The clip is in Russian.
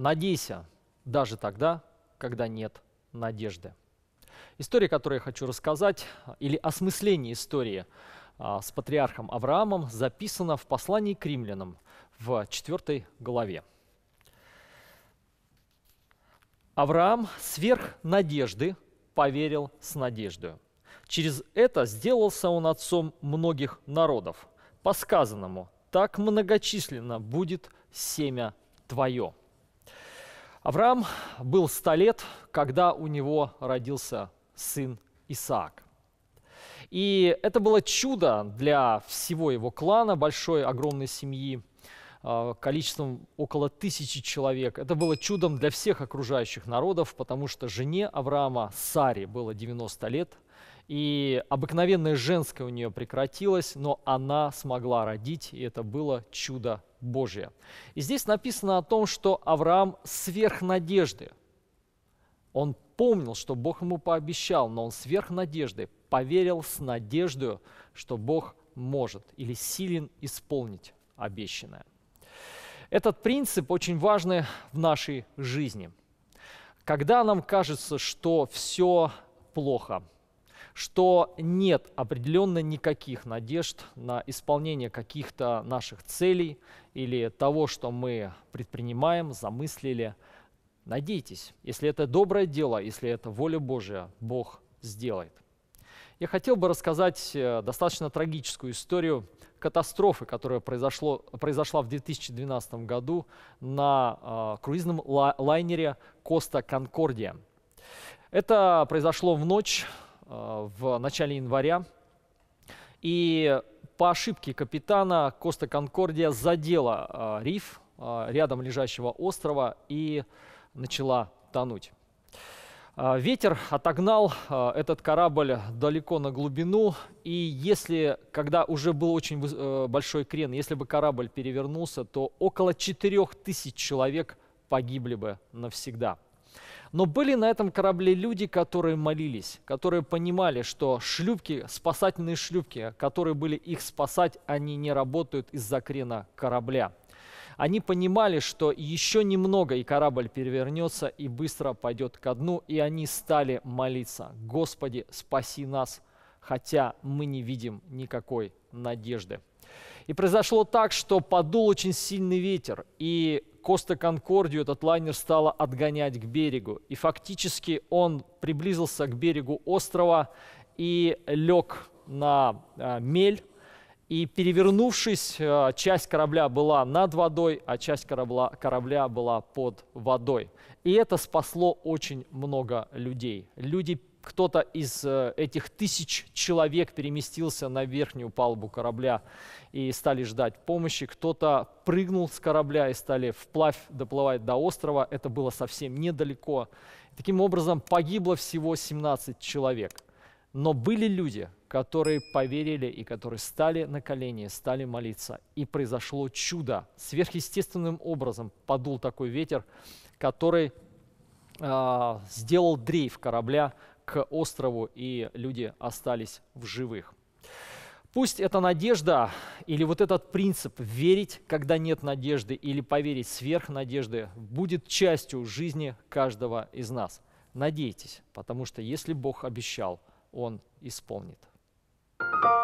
Надейся, даже тогда, когда нет надежды. История, которую я хочу рассказать, или осмысление истории а, с патриархом Авраамом, записана в послании к римлянам в 4 главе. Авраам сверх надежды поверил с надеждой. Через это сделался он отцом многих народов. По сказанному, так многочисленно будет семя твое. Авраам был 100 лет, когда у него родился сын Исаак. И это было чудо для всего его клана, большой, огромной семьи, а, количеством около тысячи человек. Это было чудом для всех окружающих народов, потому что жене Авраама Саре было 90 лет – и обыкновенная женская у нее прекратилась, но она смогла родить, и это было чудо Божье. И здесь написано о том, что Авраам сверх надежды. Он помнил, что Бог ему пообещал, но он сверх надежды поверил с надеждой, что Бог может или силен исполнить обещанное. Этот принцип очень важный в нашей жизни. Когда нам кажется, что все плохо – что нет определенно никаких надежд на исполнение каких-то наших целей или того, что мы предпринимаем, замыслили. Надейтесь, если это доброе дело, если это воля Божия, Бог сделает. Я хотел бы рассказать э, достаточно трагическую историю катастрофы, которая произошло, произошла в 2012 году на э, круизном лайнере Коста Конкордия. Это произошло в ночь Э, в начале января. И по ошибке капитана Коста Конкордия задела э, риф э, рядом лежащего острова и начала тонуть. Ветер отогнал этот корабль далеко на глубину, и если, когда уже был очень большой крен, если бы корабль перевернулся, то около 4000 человек погибли бы навсегда. Но были на этом корабле люди, которые молились, которые понимали, что шлюпки, спасательные шлюпки, которые были их спасать, они не работают из-за крена корабля. Они понимали, что еще немного, и корабль перевернется, и быстро пойдет ко дну, и они стали молиться. «Господи, спаси нас, хотя мы не видим никакой надежды». И произошло так, что подул очень сильный ветер, и Коста Конкордию этот лайнер стало отгонять к берегу. И фактически он приблизился к берегу острова и лег на а, мель. И перевернувшись, а, часть корабля была над водой, а часть корабля корабля была под водой. И это спасло очень много людей. Люди кто-то из э, этих тысяч человек переместился на верхнюю палубу корабля и стали ждать помощи, кто-то прыгнул с корабля и стали вплавь доплывать до острова, это было совсем недалеко. Таким образом, погибло всего 17 человек. Но были люди, которые поверили и которые стали на колени, стали молиться. И произошло чудо. Сверхъестественным образом подул такой ветер, который а, сделал дрейф корабля к острову, и люди остались в живых. Пусть эта надежда или вот этот принцип верить, когда нет надежды, или поверить сверх надежды, будет частью жизни каждого из нас. Надейтесь, потому что если Бог обещал, Он исполнит. thank you